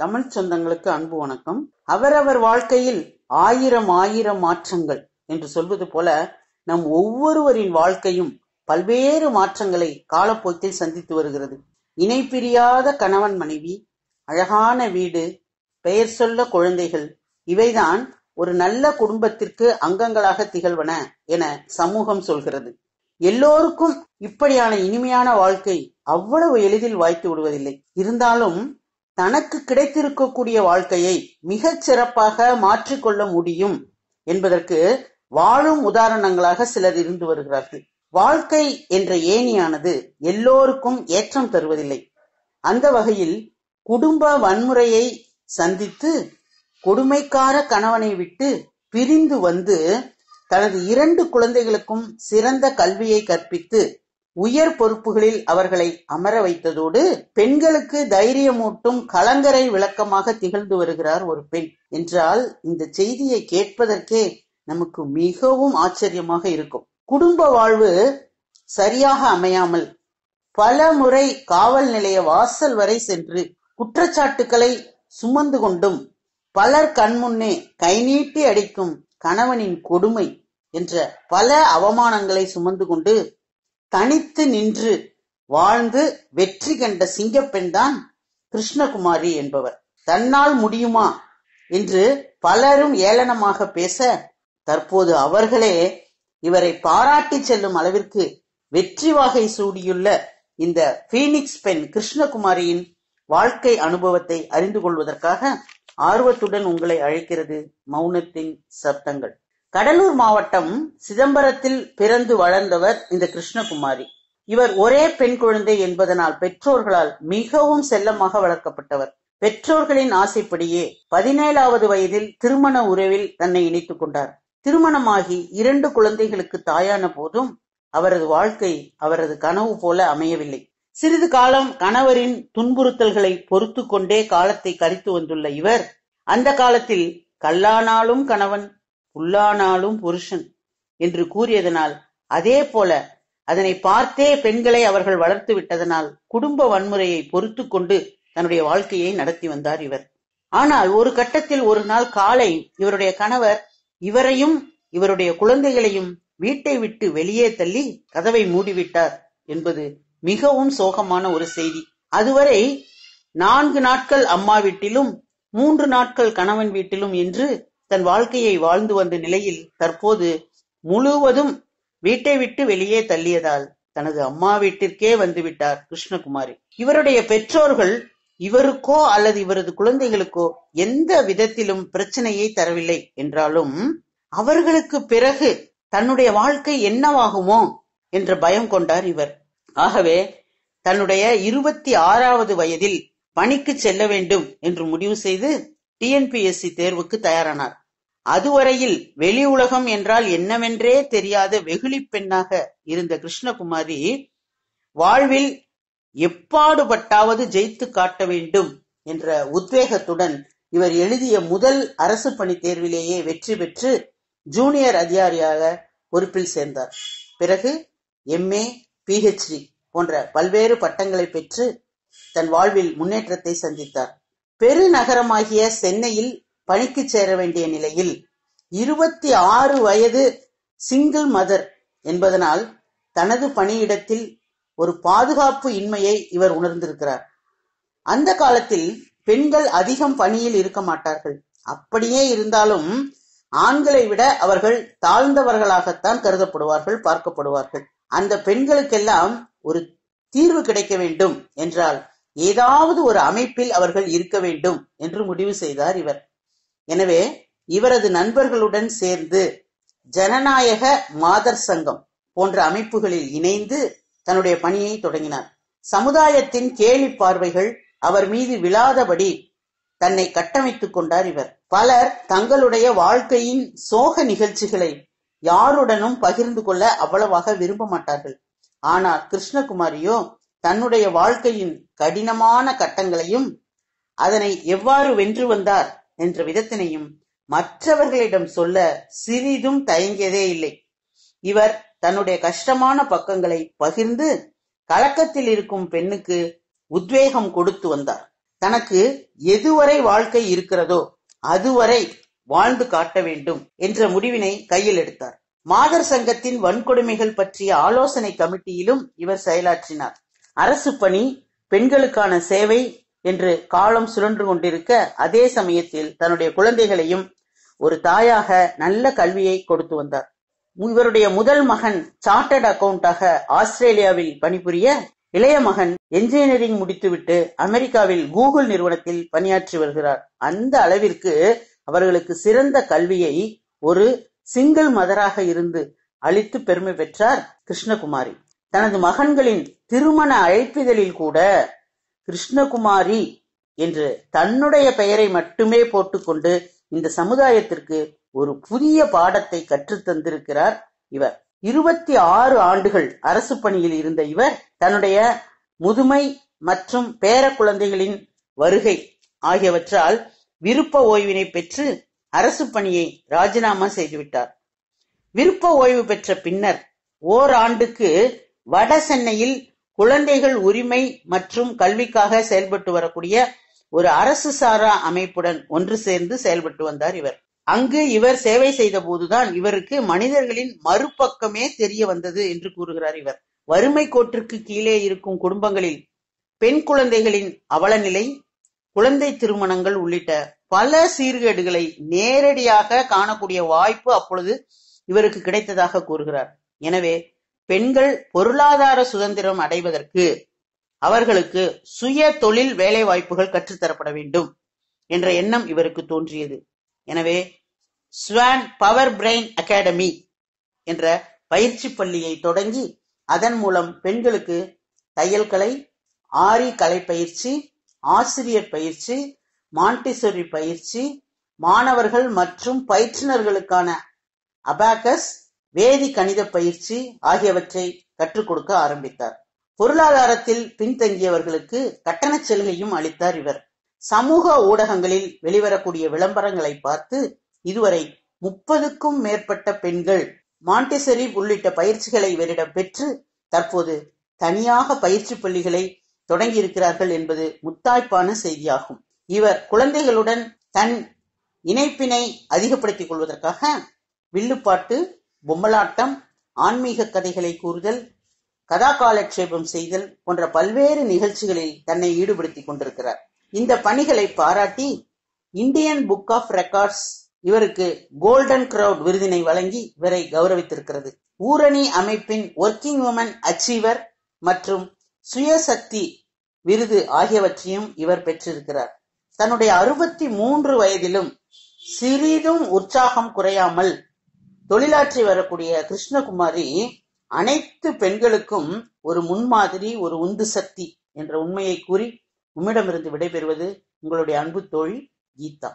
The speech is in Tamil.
தமிழ் சொந்தங்களுக்கு அன்பு வணக்கம் அவரவர் வாழ்க்கையில் ஆயிரம் ஆயிரம் மாற்றங்கள் என்று சொல்வது போல நம் ஒவ்வொருவரின் வாழ்க்கையும் பல்வேறு மாற்றங்களை காலப்போக்கில் சந்தித்து வருகிறது இணை பிரியாத கணவன் மனைவி அழகான வீடு பெயர் சொல்ல குழந்தைகள் இவைதான் ஒரு நல்ல குடும்பத்திற்கு அங்கங்களாக திகழ்வன என சமூகம் சொல்கிறது எல்லோருக்கும் இப்படியான இனிமையான வாழ்க்கை அவ்வளவு எளிதில் வாய்த்து விடுவதில்லை இருந்தாலும் தனக்கு கிடைத்திருக்கக்கூடிய வாழ்க்கையை மிகச் சிறப்பாக மாற்றிக்கொள்ள முடியும் என்பதற்கு வாழும் உதாரணங்களாக சிலர் இருந்து வருகிறார்கள் வாழ்க்கை என்ற ஏணியானது எல்லோருக்கும் ஏற்றம் தருவதில்லை அந்த வகையில் குடும்ப வன்முறையை சந்தித்து கொடுமைக்கார கணவனை விட்டு பிரிந்து வந்து தனது இரண்டு குழந்தைகளுக்கும் சிறந்த கல்வியை கற்பித்து உயர் பொறுப்புகளில் அவர்களை அமர வைத்ததோடு, பெண்களுக்கு தைரியமூட்டும் கலங்கரை விளக்கமாக திகழ்ந்து வருகிறார் ஒரு பெண் என்றால் இந்த செய்தியை கேட்பதற்கே நமக்கு மிகவும் ஆச்சரியமாக இருக்கும். குடும்ப வாழ்வு சரியாக அமையாமல், பல முறை காவல் நிலைய வாசல் வரை சென்று குற்றச்சாட்டுக்களை சுமந்து கொண்டும், பலர் கண்முன்னே நீட்டி அடிக்கும் கணவனின் கொடுமை என்ற பல அவமானங்களை சுமந்து கொண்டு தனித்து நின்று வாழ்ந்து வெற்றி கண்ட சிங்கப்பெண்தான் கிருஷ்ணகுமாரி என்பவர் தன்னால் முடியுமா என்று பலரும் ஏளனமாக பேச தற்போது அவர்களே இவரை பாராட்டி செல்லும் அளவிற்கு வெற்றி வாகை சூடியுள்ள இந்த பீனிக்ஸ் பெண் கிருஷ்ணகுமாரியின் வாழ்க்கை அனுபவத்தை அறிந்து கொள்வதற்காக ஆர்வத்துடன் உங்களை அழைக்கிறது மௌனத்தின் சப்தங்கள் கடலூர் மாவட்டம் சிதம்பரத்தில் பிறந்து வளர்ந்தவர் இந்த கிருஷ்ணகுமாரி இவர் ஒரே பெண் குழந்தை என்பதனால் பெற்றோர்களால் மிகவும் செல்லமாக வளர்க்கப்பட்டவர் பெற்றோர்களின் ஆசைப்படியே பதினேழாவது வயதில் திருமண உறவில் தன்னை இணைத்துக் கொண்டார் திருமணமாகி இரண்டு குழந்தைகளுக்கு தாயான போதும் அவரது வாழ்க்கை அவரது கனவு போல அமையவில்லை சிறிது காலம் கணவரின் துன்புறுத்தல்களை பொறுத்து கொண்டே காலத்தை கழித்து வந்துள்ள இவர் அந்த காலத்தில் கல்லானாலும் கணவன் புல்லானாலும் புருஷன் என்று கூறியதனால் அதே போல அதனை பார்த்தே பெண்களை அவர்கள் வளர்த்து விட்டதனால் குடும்ப வன்முறையை பொறுத்து கொண்டு தன்னுடைய வாழ்க்கையை நடத்தி வந்தார் இவர் ஆனால் ஒரு கட்டத்தில் ஒரு நாள் காலை இவருடைய கணவர் இவரையும் இவருடைய குழந்தைகளையும் வீட்டை விட்டு வெளியே தள்ளி கதவை மூடிவிட்டார் என்பது மிகவும் சோகமான ஒரு செய்தி அதுவரை நான்கு நாட்கள் அம்மா வீட்டிலும் மூன்று நாட்கள் கணவன் வீட்டிலும் என்று தன் வாழ்க்கையை வாழ்ந்து வந்த நிலையில் தற்போது முழுவதும் வீட்டை விட்டு வெளியே தள்ளியதால் தனது அம்மா வீட்டிற்கே வந்துவிட்டார் கிருஷ்ணகுமாரி இவருடைய பெற்றோர்கள் இவருக்கோ அல்லது இவரது குழந்தைகளுக்கோ எந்த விதத்திலும் பிரச்சனையை தரவில்லை என்றாலும் அவர்களுக்கு பிறகு தன்னுடைய வாழ்க்கை என்னவாகுமோ என்ற பயம் கொண்டார் இவர் ஆகவே தன்னுடைய இருபத்தி ஆறாவது வயதில் பணிக்கு செல்ல வேண்டும் என்று முடிவு செய்து டிஎன்பிஎஸ்சி தேர்வுக்கு தயாரானார் அதுவரையில் வெளி உலகம் என்றால் என்னவென்றே தெரியாத வெகுளி பெண்ணாக இருந்த கிருஷ்ணகுமாரி வாழ்வில் எப்பாடுபட்டாவது ஜெயித்து காட்ட வேண்டும் என்ற உத்வேகத்துடன் இவர் எழுதிய முதல் அரசு பணி தேர்விலேயே வெற்றி பெற்று ஜூனியர் அதிகாரியாக பொறுப்பில் சேர்ந்தார் பிறகு எம்ஏ பிஹெச்டி போன்ற பல்வேறு பட்டங்களை பெற்று தன் வாழ்வில் முன்னேற்றத்தை சந்தித்தார் பெருநகரமாகிய சென்னையில் பணிக்கு சேர வேண்டிய நிலையில் இருபத்தி ஆறு வயது சிங்கிள் மதர் என்பதனால் தனது பணியிடத்தில் ஒரு பாதுகாப்பு இன்மையை இவர் உணர்ந்திருக்கிறார் அந்த காலத்தில் பெண்கள் அதிகம் பணியில் இருக்க மாட்டார்கள் அப்படியே இருந்தாலும் ஆண்களை விட அவர்கள் தாழ்ந்தவர்களாகத்தான் கருதப்படுவார்கள் பார்க்கப்படுவார்கள் அந்த பெண்களுக்கெல்லாம் ஒரு தீர்வு கிடைக்க வேண்டும் என்றால் ஏதாவது ஒரு அமைப்பில் அவர்கள் இருக்க வேண்டும் என்று முடிவு செய்தார் இவர் எனவே இவரது நண்பர்களுடன் சேர்ந்து ஜனநாயக மாதர் சங்கம் போன்ற அமைப்புகளில் இணைந்து தன்னுடைய பணியை தொடங்கினார் சமுதாயத்தின் கேலி பார்வைகள் அவர் மீது விழாதபடி தன்னை கட்டமைத்துக் கொண்டார் இவர் பலர் தங்களுடைய வாழ்க்கையின் சோக நிகழ்ச்சிகளை யாருடனும் பகிர்ந்து கொள்ள அவ்வளவாக விரும்ப மாட்டார்கள் ஆனால் கிருஷ்ணகுமாரியோ தன்னுடைய வாழ்க்கையின் கடினமான கட்டங்களையும் அதனை எவ்வாறு வென்று வந்தார் என்ற விதத்தினையும் மற்றவர்களிடம் சொல்ல சிறிதும் தயங்கியதே இல்லை இவர் தன்னுடைய கஷ்டமான பக்கங்களை பகிர்ந்து கலக்கத்தில் இருக்கும் பெண்ணுக்கு உத்வேகம் கொடுத்து வந்தார் தனக்கு எதுவரை வாழ்க்கை இருக்கிறதோ அதுவரை வாழ்ந்து காட்ட வேண்டும் என்ற முடிவினை கையில் எடுத்தார் மாதர் சங்கத்தின் வன்கொடுமைகள் பற்றிய ஆலோசனை கமிட்டியிலும் இவர் செயலாற்றினார் அரசு பணி பெண்களுக்கான சேவை என்று காலம் சுழன்று கொண்டிருக்க அதே சமயத்தில் தன்னுடைய குழந்தைகளையும் ஒரு தாயாக நல்ல கல்வியை கொடுத்து வந்தார் இவருடைய முதல் மகன் சார்ட்டர்ட் அக்கவுண்டாக ஆஸ்திரேலியாவில் பணிபுரிய இளைய மகன் என்ஜினியரிங் முடித்துவிட்டு அமெரிக்காவில் கூகுள் நிறுவனத்தில் பணியாற்றி வருகிறார் அந்த அளவிற்கு அவர்களுக்கு சிறந்த கல்வியை ஒரு சிங்கிள் மதராக இருந்து அளித்து பெருமை பெற்றார் கிருஷ்ணகுமாரி தனது மகன்களின் திருமண அழைப்பிதழில் கூட கிருஷ்ணகுமாரி என்று தன்னுடைய பெயரை மட்டுமே போட்டுக்கொண்டு இந்த சமுதாயத்திற்கு ஒரு புதிய பாடத்தை கற்றுத்தந்திருக்கிறார் இவர் இருபத்தி ஆறு ஆண்டுகள் அரசு பணியில் இருந்த இவர் தன்னுடைய முதுமை மற்றும் பேர குழந்தைகளின் வருகை ஆகியவற்றால் விருப்ப ஓய்வினை பெற்று அரசு பணியை ராஜினாமா செய்துவிட்டார் விருப்ப ஓய்வு பெற்ற பின்னர் ஓராண்டுக்கு வட சென்னையில் குழந்தைகள் உரிமை மற்றும் கல்விக்காக செயல்பட்டு வரக்கூடிய ஒரு அரசு சாரா அமைப்புடன் ஒன்று சேர்ந்து செயல்பட்டு வந்தார் இவர் அங்கு இவர் சேவை செய்த போதுதான் இவருக்கு மனிதர்களின் மறுபக்கமே தெரிய வந்தது என்று கூறுகிறார் இவர் வறுமை கோட்டிற்கு கீழே இருக்கும் குடும்பங்களில் பெண் குழந்தைகளின் அவலநிலை குழந்தை திருமணங்கள் உள்ளிட்ட பல சீர்கேடுகளை நேரடியாக காணக்கூடிய வாய்ப்பு அப்பொழுது இவருக்கு கிடைத்ததாக கூறுகிறார் எனவே பெண்கள் பொருளாதார சுதந்திரம் அடைவதற்கு அவர்களுக்கு சுய தொழில் வேலை வாய்ப்புகள் கற்றுத்தரப்பட வேண்டும் என்ற எண்ணம் இவருக்கு தோன்றியது எனவே ஸ்வான் பவர் பிரெயின் அகாடமி என்ற பயிற்சி பள்ளியை தொடங்கி அதன் மூலம் பெண்களுக்கு தையல் கலை ஆரி கலை பயிற்சி ஆசிரியர் பயிற்சி மாண்டிசோரி பயிற்சி மாணவர்கள் மற்றும் பயிற்றுனர்களுக்கான அபாகஸ் வேதி கணித பயிற்சி ஆகியவற்றை கற்றுக் கொடுக்க ஆரம்பித்தார். பொருளாதாரத்தில் பின்தங்கியவர்களுக்கு கட்டண செலுகையும் அளித்தார் இவர். சமூக ஊடகங்களில் வெளிவரக்கூடிய விளம்பரங்களை பார்த்து இதுவரை முப்பதுக்கும் மேற்பட்ட பெண்கள் மான்டிசெரி உள்ளிட்ட பயிற்சிகளை இவரிடம் பெற்று தற்போது தனியாக பயிற்சிப் பள்ளிகளைத் தொடங்கியிருக்கிறார்கள் என்பது முத்தாய்ப்பான செய்தியாகும். இவர் குழந்தைகளுடன் தன் இணைப்பினை அதிகப்படுத்திக் கொள்வதற்காக வில்லுப்பாட்டு பொம்மலாட்டம் ஆன்மீக கதைகளை கூறுதல் கதா காலட்சேபம் செய்தல் போன்ற பல்வேறு நிகழ்ச்சிகளில் தன்னை ஈடுபடுத்திக் கொண்டிருக்கிறார் இந்த பணிகளை பாராட்டி இந்தியன் புக் ஆஃப் ரெக்கார்ட்ஸ் இவருக்கு கோல்டன் கிரவுட் விருதினை வழங்கி இவரை கௌரவித்திருக்கிறது ஊரணி அமைப்பின் ஒர்க்கிங் உமன் அச்சீவர் மற்றும் சுயசக்தி விருது ஆகியவற்றையும் இவர் பெற்றிருக்கிறார் தன்னுடைய அறுபத்தி மூன்று வயதிலும் சிறிதும் உற்சாகம் குறையாமல் தொழிலாற்றி வரக்கூடிய கிருஷ்ணகுமாரி அனைத்து பெண்களுக்கும் ஒரு முன்மாதிரி ஒரு உந்து சக்தி என்ற உண்மையை கூறி உம்மிடமிருந்து விடைபெறுவது உங்களுடைய அன்பு தோழி கீதா